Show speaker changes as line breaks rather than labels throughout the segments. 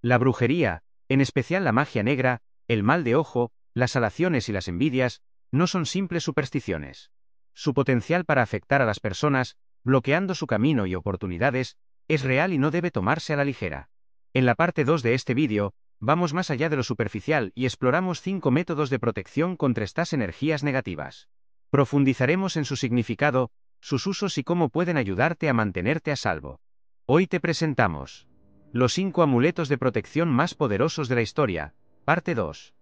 La brujería, en especial la magia negra, el mal de ojo, las alaciones y las envidias, no son simples supersticiones. Su potencial para afectar a las personas, bloqueando su camino y oportunidades, es real y no debe tomarse a la ligera. En la parte 2 de este vídeo, vamos más allá de lo superficial y exploramos 5 métodos de protección contra estas energías negativas. Profundizaremos en su significado, sus usos y cómo pueden ayudarte a mantenerte a salvo. Hoy te presentamos los cinco amuletos de protección más poderosos de la historia, parte 2.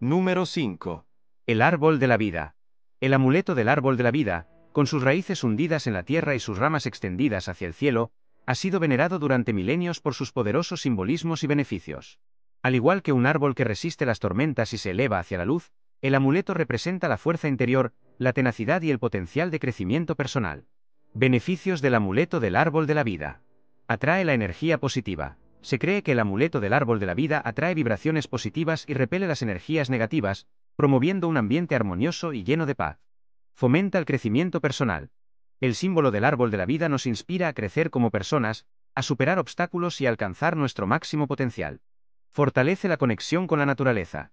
Número 5. El árbol de la vida. El amuleto del árbol de la vida, con sus raíces hundidas en la tierra y sus ramas extendidas hacia el cielo, ha sido venerado durante milenios por sus poderosos simbolismos y beneficios. Al igual que un árbol que resiste las tormentas y se eleva hacia la luz, el amuleto representa la fuerza interior, la tenacidad y el potencial de crecimiento personal. Beneficios del amuleto del árbol de la vida. Atrae la energía positiva. Se cree que el amuleto del árbol de la vida atrae vibraciones positivas y repele las energías negativas, promoviendo un ambiente armonioso y lleno de paz. Fomenta el crecimiento personal. El símbolo del árbol de la vida nos inspira a crecer como personas, a superar obstáculos y alcanzar nuestro máximo potencial. Fortalece la conexión con la naturaleza.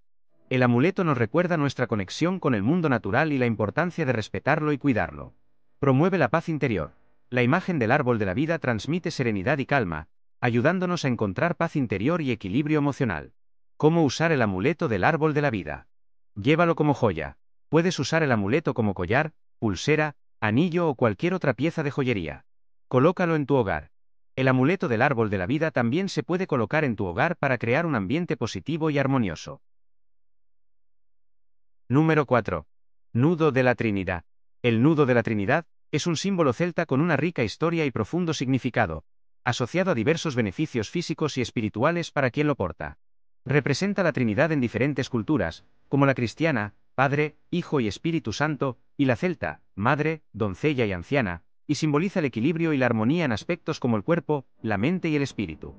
El amuleto nos recuerda nuestra conexión con el mundo natural y la importancia de respetarlo y cuidarlo. Promueve la paz interior. La imagen del árbol de la vida transmite serenidad y calma, ayudándonos a encontrar paz interior y equilibrio emocional. ¿Cómo usar el amuleto del árbol de la vida? Llévalo como joya. Puedes usar el amuleto como collar, pulsera, anillo o cualquier otra pieza de joyería. Colócalo en tu hogar. El amuleto del árbol de la vida también se puede colocar en tu hogar para crear un ambiente positivo y armonioso. Número 4. Nudo de la Trinidad. El nudo de la Trinidad es un símbolo celta con una rica historia y profundo significado, asociado a diversos beneficios físicos y espirituales para quien lo porta. Representa la Trinidad en diferentes culturas, como la cristiana, Padre, Hijo y Espíritu Santo, y la celta, Madre, Doncella y Anciana, y simboliza el equilibrio y la armonía en aspectos como el cuerpo, la mente y el espíritu.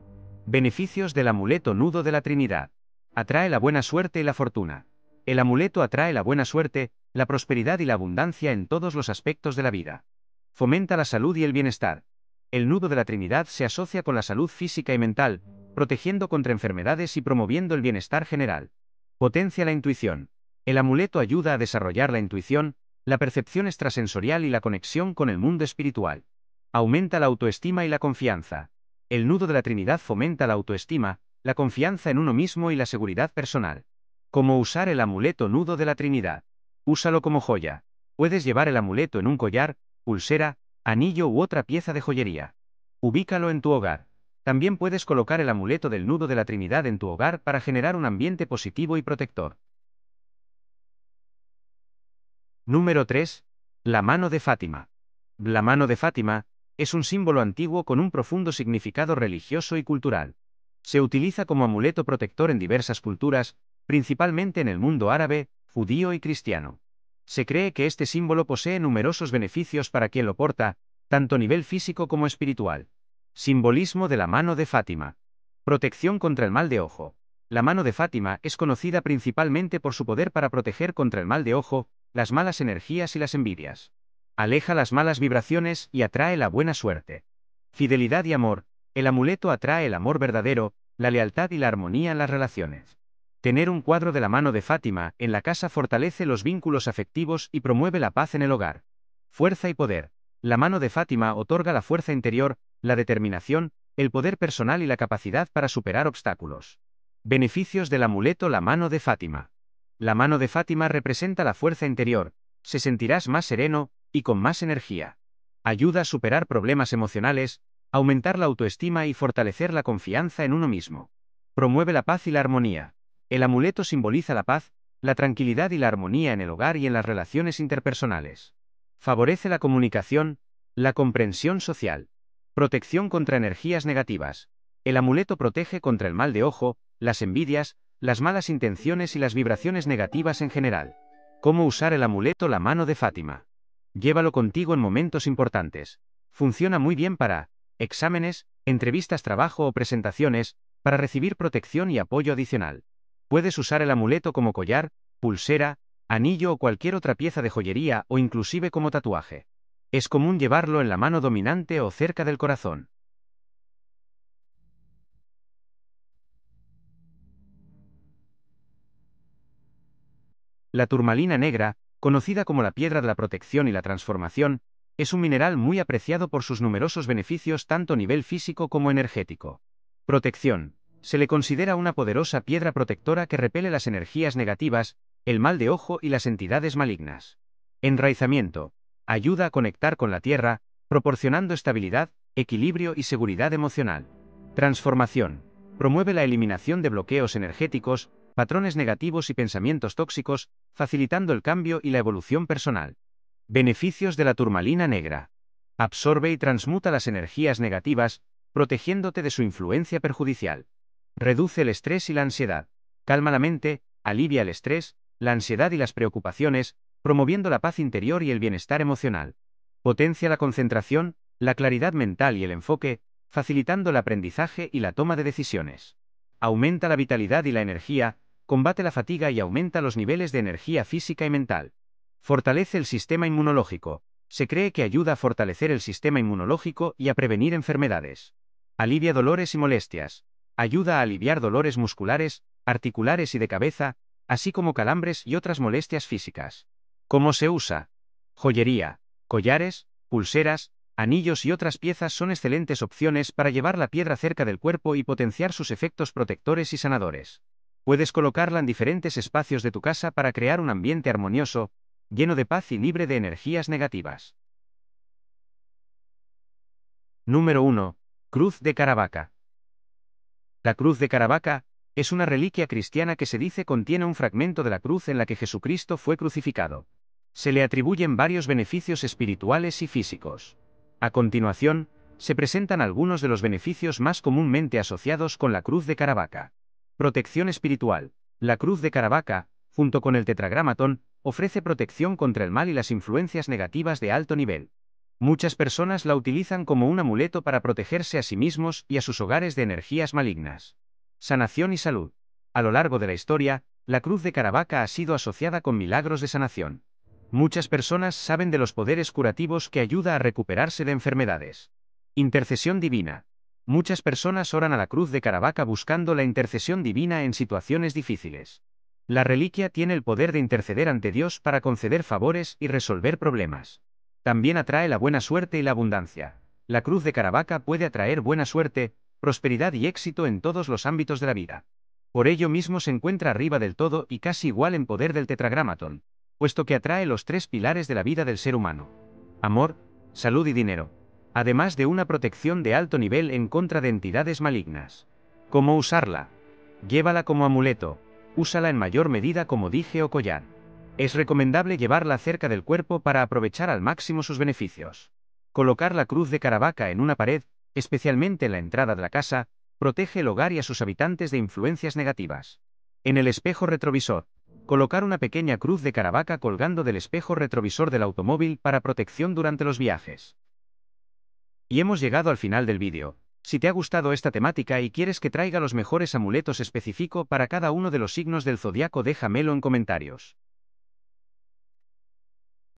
Beneficios del amuleto nudo de la Trinidad. Atrae la buena suerte y la fortuna. El amuleto atrae la buena suerte, la prosperidad y la abundancia en todos los aspectos de la vida. Fomenta la salud y el bienestar. El nudo de la Trinidad se asocia con la salud física y mental, protegiendo contra enfermedades y promoviendo el bienestar general. Potencia la intuición. El amuleto ayuda a desarrollar la intuición, la percepción extrasensorial y la conexión con el mundo espiritual. Aumenta la autoestima y la confianza. El nudo de la Trinidad fomenta la autoestima, la confianza en uno mismo y la seguridad personal. ¿Cómo usar el amuleto nudo de la Trinidad? Úsalo como joya. Puedes llevar el amuleto en un collar, pulsera, anillo u otra pieza de joyería. Ubícalo en tu hogar. También puedes colocar el amuleto del nudo de la Trinidad en tu hogar para generar un ambiente positivo y protector. Número 3. La mano de Fátima. La mano de Fátima es un símbolo antiguo con un profundo significado religioso y cultural. Se utiliza como amuleto protector en diversas culturas, principalmente en el mundo árabe, judío y cristiano. Se cree que este símbolo posee numerosos beneficios para quien lo porta, tanto a nivel físico como espiritual. Simbolismo de la mano de Fátima. Protección contra el mal de ojo. La mano de Fátima es conocida principalmente por su poder para proteger contra el mal de ojo, las malas energías y las envidias. Aleja las malas vibraciones y atrae la buena suerte. Fidelidad y amor. El amuleto atrae el amor verdadero, la lealtad y la armonía en las relaciones. Tener un cuadro de la mano de Fátima en la casa fortalece los vínculos afectivos y promueve la paz en el hogar. Fuerza y poder. La mano de Fátima otorga la fuerza interior, la determinación, el poder personal y la capacidad para superar obstáculos. Beneficios del amuleto La mano de Fátima. La mano de Fátima representa la fuerza interior, se sentirás más sereno y con más energía. Ayuda a superar problemas emocionales, aumentar la autoestima y fortalecer la confianza en uno mismo. Promueve la paz y la armonía. El amuleto simboliza la paz, la tranquilidad y la armonía en el hogar y en las relaciones interpersonales. Favorece la comunicación, la comprensión social. Protección contra energías negativas. El amuleto protege contra el mal de ojo, las envidias, las malas intenciones y las vibraciones negativas en general. ¿Cómo usar el amuleto la mano de Fátima? Llévalo contigo en momentos importantes. Funciona muy bien para exámenes, entrevistas, trabajo o presentaciones, para recibir protección y apoyo adicional. Puedes usar el amuleto como collar, pulsera, anillo o cualquier otra pieza de joyería o inclusive como tatuaje. Es común llevarlo en la mano dominante o cerca del corazón. La turmalina negra, conocida como la piedra de la protección y la transformación, es un mineral muy apreciado por sus numerosos beneficios tanto a nivel físico como energético. Protección. Se le considera una poderosa piedra protectora que repele las energías negativas, el mal de ojo y las entidades malignas. Enraizamiento. Ayuda a conectar con la tierra, proporcionando estabilidad, equilibrio y seguridad emocional. Transformación. Promueve la eliminación de bloqueos energéticos, patrones negativos y pensamientos tóxicos, facilitando el cambio y la evolución personal. Beneficios de la turmalina negra. Absorbe y transmuta las energías negativas, protegiéndote de su influencia perjudicial. Reduce el estrés y la ansiedad. Calma la mente, alivia el estrés, la ansiedad y las preocupaciones, promoviendo la paz interior y el bienestar emocional. Potencia la concentración, la claridad mental y el enfoque, facilitando el aprendizaje y la toma de decisiones. Aumenta la vitalidad y la energía, combate la fatiga y aumenta los niveles de energía física y mental. Fortalece el sistema inmunológico. Se cree que ayuda a fortalecer el sistema inmunológico y a prevenir enfermedades. Alivia dolores y molestias. Ayuda a aliviar dolores musculares, articulares y de cabeza, así como calambres y otras molestias físicas. ¿Cómo se usa? Joyería, collares, pulseras, anillos y otras piezas son excelentes opciones para llevar la piedra cerca del cuerpo y potenciar sus efectos protectores y sanadores. Puedes colocarla en diferentes espacios de tu casa para crear un ambiente armonioso, lleno de paz y libre de energías negativas. Número 1. Cruz de Caravaca. La cruz de Caravaca es una reliquia cristiana que se dice contiene un fragmento de la cruz en la que Jesucristo fue crucificado. Se le atribuyen varios beneficios espirituales y físicos. A continuación, se presentan algunos de los beneficios más comúnmente asociados con la cruz de Caravaca. Protección espiritual. La cruz de Caravaca, junto con el tetragramatón, ofrece protección contra el mal y las influencias negativas de alto nivel. Muchas personas la utilizan como un amuleto para protegerse a sí mismos y a sus hogares de energías malignas. Sanación y salud. A lo largo de la historia, la cruz de Caravaca ha sido asociada con milagros de sanación. Muchas personas saben de los poderes curativos que ayuda a recuperarse de enfermedades. Intercesión divina. Muchas personas oran a la cruz de Caravaca buscando la intercesión divina en situaciones difíciles. La reliquia tiene el poder de interceder ante Dios para conceder favores y resolver problemas también atrae la buena suerte y la abundancia. La cruz de Caravaca puede atraer buena suerte, prosperidad y éxito en todos los ámbitos de la vida. Por ello mismo se encuentra arriba del todo y casi igual en poder del tetragramatón, puesto que atrae los tres pilares de la vida del ser humano. Amor, salud y dinero. Además de una protección de alto nivel en contra de entidades malignas. ¿Cómo usarla? Llévala como amuleto, úsala en mayor medida como dije o collar. Es recomendable llevarla cerca del cuerpo para aprovechar al máximo sus beneficios. Colocar la cruz de Caravaca en una pared, especialmente en la entrada de la casa, protege el hogar y a sus habitantes de influencias negativas. En el espejo retrovisor, colocar una pequeña cruz de Caravaca colgando del espejo retrovisor del automóvil para protección durante los viajes. Y hemos llegado al final del vídeo. Si te ha gustado esta temática y quieres que traiga los mejores amuletos específico para cada uno de los signos del zodiaco, déjamelo en comentarios.